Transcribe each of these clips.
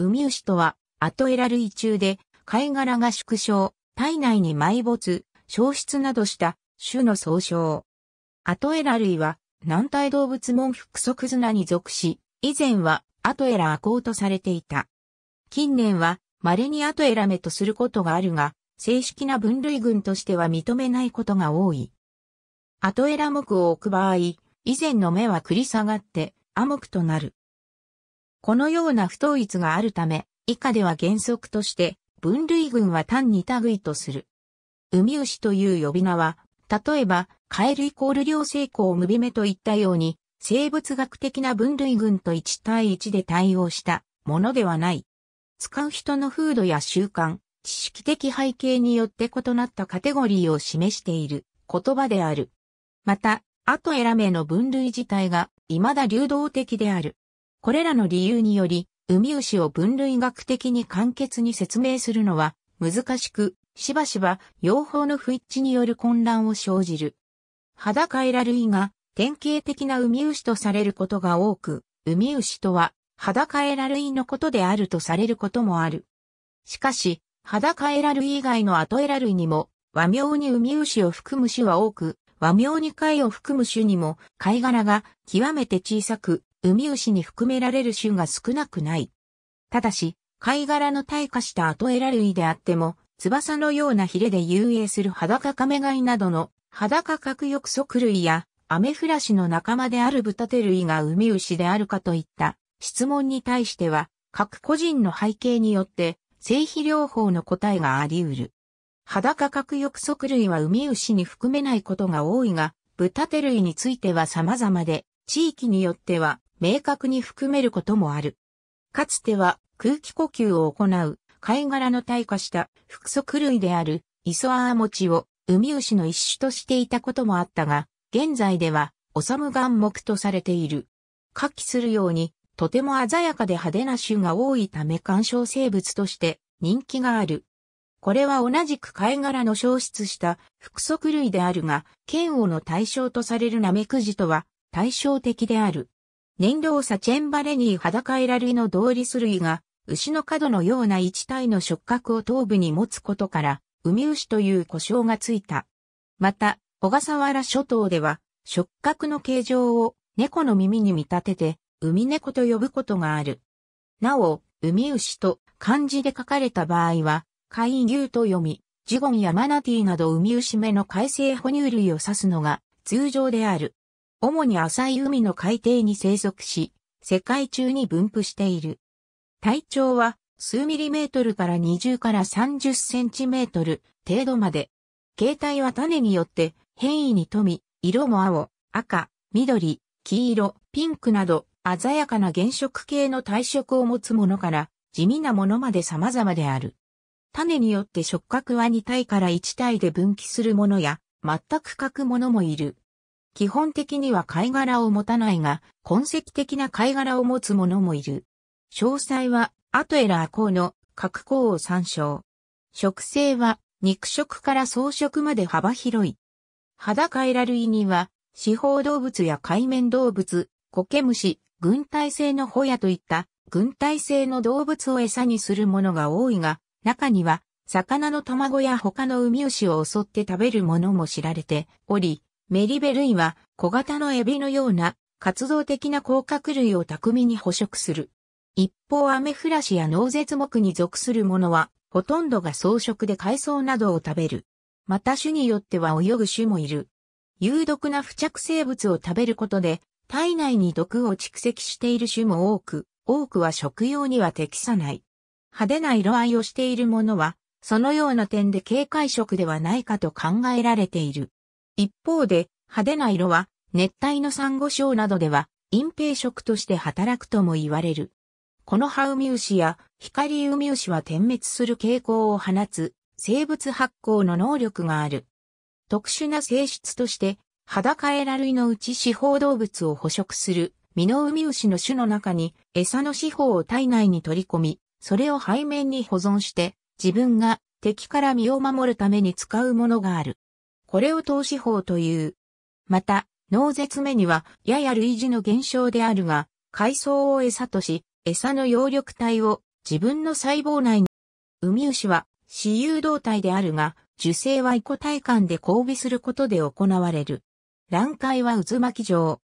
海牛とは、アトエラ類中で、貝殻が縮小、体内に埋没、消失などした種の総称。アトエラ類は、軟体動物門腹足綱に属し、以前はアトエラアコウとされていた。近年は、稀にアトエラメとすることがあるが、正式な分類群としては認めないことが多い。アトエラ目を置く場合、以前の目は繰り下がって、ア目となる。このような不統一があるため、以下では原則として、分類群は単に類とする。海牛という呼び名は、例えば、カエルイコール両成功ムビメといったように、生物学的な分類群と1対1で対応したものではない。使う人の風土や習慣、知識的背景によって異なったカテゴリーを示している言葉である。また、トエ選めの分類自体が未だ流動的である。これらの理由により、ウミウシを分類学的に簡潔に説明するのは難しく、しばしば養蜂の不一致による混乱を生じる。肌カエラ類が典型的なウミウシとされることが多く、ウミウシとは肌カエラ類のことであるとされることもある。しかし、肌カエラ類以外のアトエラ類にも、和名にウミウシを含む種は多く、和名に貝を含む種にも貝殻が極めて小さく、ウミウシに含められる種が少なくない。ただし、貝殻の退化したアトエラ類であっても、翼のようなヒレで遊泳する裸カメ貝などの裸核翼足類やアメフラシの仲間であるブタテ類がウミウシであるかといった質問に対しては、各個人の背景によって性肥療法の答えがあり得る。裸核翼足類はウミウシに含めないことが多いが、ブタテ類については様々で、地域によっては明確に含めることもある。かつては空気呼吸を行う貝殻の退化した複足類であるイソアーモチを海牛の一種としていたこともあったが、現在ではオサムモクとされている。下記するように、とても鮮やかで派手な種が多いため干渉生物として人気がある。これは同じく貝殻の消失した複足類であるが、剣王の対象とされるナメクジとは対照的である。燃料サチェンバレニー裸エラ類の同立類が、牛の角のような一体の触覚を頭部に持つことから、海牛という呼称がついた。また、小笠原諸島では、触覚の形状を猫の耳に見立てて、海猫と呼ぶことがある。なお、海牛と漢字で書かれた場合は、海牛と読み、ジゴンやマナティなど海牛目の海生哺乳類を指すのが通常である。主に浅い海の海底に生息し、世界中に分布している。体長は数ミリメートルから20から30センチメートル程度まで。形態は種によって変異に富み、色も青、赤、緑、黄色、ピンクなど鮮やかな原色系の体色を持つものから地味なものまで様々である。種によって触覚は2体から1体で分岐するものや、全く欠くものもいる。基本的には貝殻を持たないが、痕跡的な貝殻を持つ者もいる。詳細は、アトエラー項の各項を参照。食性は、肉食から草食まで幅広い。肌カエラ類には、四方動物や海面動物、コケムシ、軍隊性のホヤといった軍隊性の動物を餌にするものが多いが、中には魚の卵や他のウミウシを襲って食べるものも知られており、メリベ類は小型のエビのような活動的な甲殻類を巧みに捕食する。一方アメフラシや脳絶目に属するものはほとんどが草食で海藻などを食べる。また種によっては泳ぐ種もいる。有毒な付着生物を食べることで体内に毒を蓄積している種も多く、多くは食用には適さない。派手な色合いをしているものは、そのような点で警戒色ではないかと考えられている。一方で、派手な色は、熱帯のサンゴ礁などでは、隠蔽色として働くとも言われる。このハウミウシやヒカリウミウシは点滅する傾向を放つ生物発光の能力がある。特殊な性質として、裸エラ類のうち四方動物を捕食するミノウミウシの種の中に餌の四方を体内に取り込み、それを背面に保存して自分が敵から身を守るために使うものがある。これを投資法という。また、脳絶目には、やや類似の現象であるが、海藻を餌とし、餌の葉緑体を自分の細胞内に、ウミウシは雌雄同体であるが、受精は異個体間で交尾することで行われる。卵塊は渦巻き状。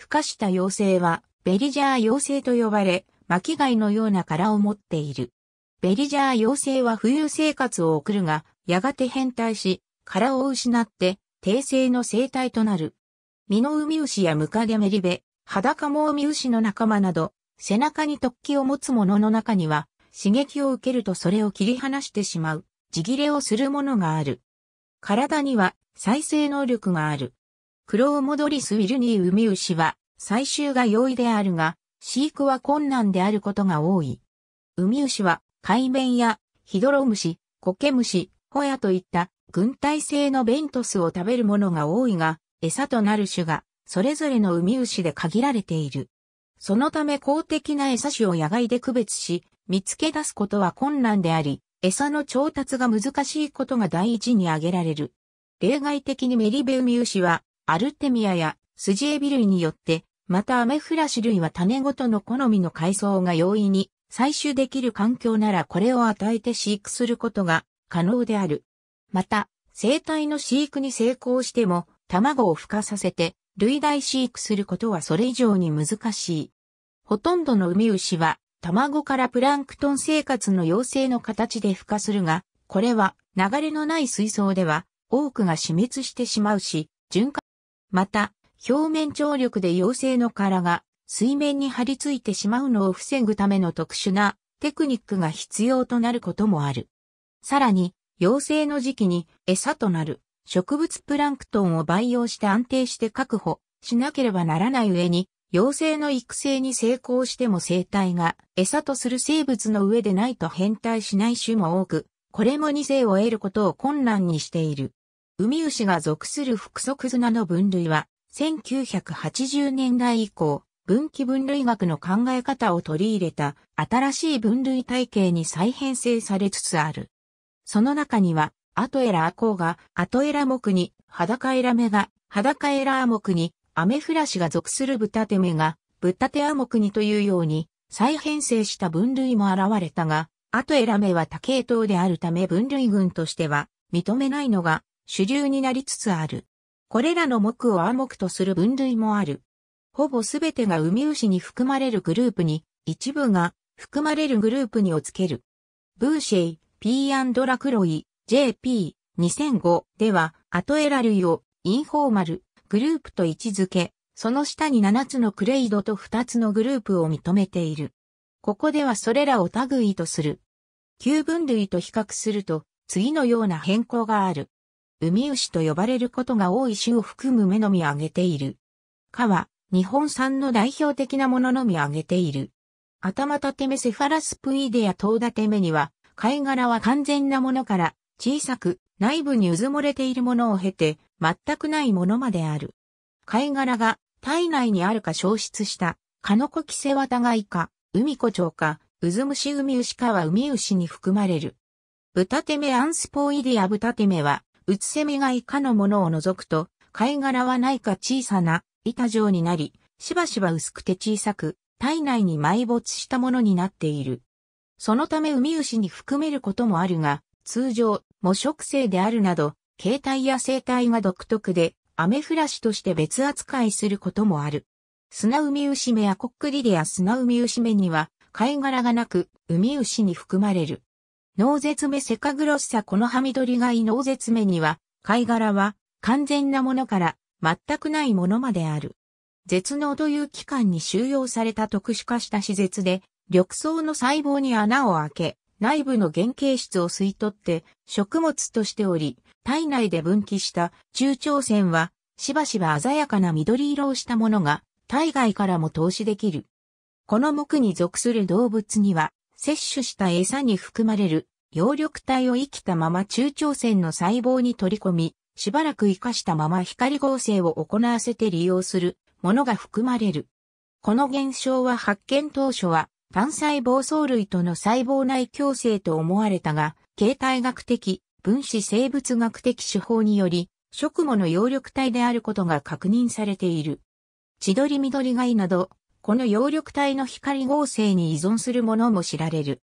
孵化した妖精は、ベリジャー妖精と呼ばれ、巻貝のような殻を持っている。ベリジャー妖精は冬生活を送るが、やがて変態し、殻を失って、定性の生態となる。ミノウミウシやムカデメリベ、ハダカモウミウシの仲間など、背中に突起を持つ者の中には、刺激を受けるとそれを切り離してしまう、地切れをするものがある。体には再生能力がある。クロウモドリス・ウィルニー・ウミウシは、採集が容易であるが、飼育は困難であることが多い。ウミウシは、海面や、ヒドロムシ、コケムシ、ホヤといった軍隊製のベントスを食べるものが多いが、餌となる種が、それぞれの海牛で限られている。そのため公的な餌種を野外で区別し、見つけ出すことは困難であり、餌の調達が難しいことが第一に挙げられる。例外的にメリベウミウシは、アルテミアやスジエビ類によって、またアメフラシ類は種ごとの好みの海藻が容易に採取できる環境ならこれを与えて飼育することが可能である。また、生体の飼育に成功しても、卵を孵化させて、類大飼育することはそれ以上に難しい。ほとんどの海牛は、卵からプランクトン生活の妖精の形で孵化するが、これは流れのない水槽では多くが死滅してしまうし、循環。また、表面張力で妖精の殻が水面に張り付いてしまうのを防ぐための特殊なテクニックが必要となることもある。さらに、妖精の時期に餌となる植物プランクトンを培養して安定して確保しなければならない上に、妖精の育成に成功しても生態が餌とする生物の上でないと変態しない種も多く、これも二世を得ることを困難にしている。海牛が属する複足砂の分類は、1980年代以降、分岐分類学の考え方を取り入れた新しい分類体系に再編成されつつある。その中には、アトエラアコウが、アトエラ目に、ハダカエラメが、ハダカエラア目に、アメフラシが属するブタテメが、ブタテア目にというように、再編成した分類も現れたが、アトエラメは多系統であるため分類群としては、認めないのが、主流になりつつある。これらの目をア目とする分類もある。ほぼすべてがウミウシに含まれるグループに、一部が含まれるグループにをつける。ブーシェイ、P& ラクロイ、JP、2005では、アトエラ類を、インフォーマル、グループと位置づけ、その下に7つのクレイドと2つのグループを認めている。ここではそれらを類とする。旧分類と比較すると、次のような変更がある。海牛と呼ばれることが多い種を含む目のみ上げている。かは、日本産の代表的なもののみ上げている。頭立目セファラスプイデや頭立目には、貝殻は完全なものから小さく内部にうずもれているものを経て全くないものまである。貝殻が体内にあるか消失したカノコキセワタガイかミコチかウズムシウミウシかはウミウシに含まれる。ブタテメアンスポイディアブタテメはウツセミがイカのものを除くと貝殻はないか小さな板状になり、しばしば薄くて小さく体内に埋没したものになっている。そのためウミウシに含めることもあるが、通常、無色性であるなど、形態や生態が独特で、アメフラシとして別扱いすることもある。砂ウミウシ目やコックリデア砂ウミウシ目には、貝殻がなく、ウミウシに含まれる。脳絶目セカグロッサこのハミドリガイ脳絶目には、貝殻は完全なものから全くないものまである。絶脳という器官に収容された特殊化した施設で、緑藻の細胞に穴を開け、内部の原型質を吸い取って食物としており、体内で分岐した中長線はしばしば鮮やかな緑色をしたものが体外からも投資できる。この木に属する動物には摂取した餌に含まれる葉緑体を生きたまま中長線の細胞に取り込み、しばらく生かしたまま光合成を行わせて利用するものが含まれる。この現象は発見当初は単細胞藻類との細胞内共生と思われたが、形態学的、分子生物学的手法により、食物の葉緑体であることが確認されている。千鳥緑貝など、この葉緑体の光合成に依存するものも知られる。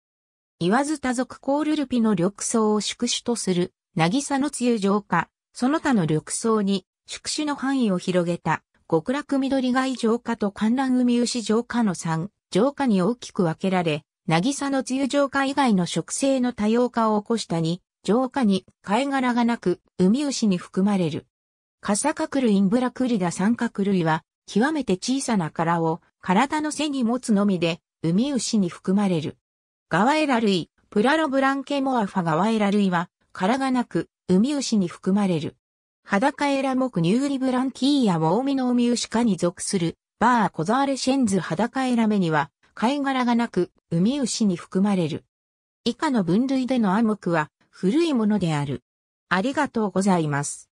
言わず多族コールルピの緑藻を宿主とする、渚の梅雨浄化、その他の緑藻に宿主の範囲を広げた、極楽緑貝浄化と観覧海牛浄化の3浄化に大きく分けられ、渚の梅雨浄化以外の植生の多様化を起こしたに、浄化に貝殻がなく、海牛に含まれる。カサカクルインブラクリダ三角類は、極めて小さな殻を体の背に持つのみで、海牛に含まれる。ガワエラ類、プラロブランケモアファガワエラ類は、殻がなく、海牛に含まれる。裸エラ目ニューリブランキーやウォーミノウミウシ科に属するバーコザーレシェンズ裸エラメには、貝殻がなく、海牛に含まれる。以下の分類でのア黙クは、古いものである。ありがとうございます。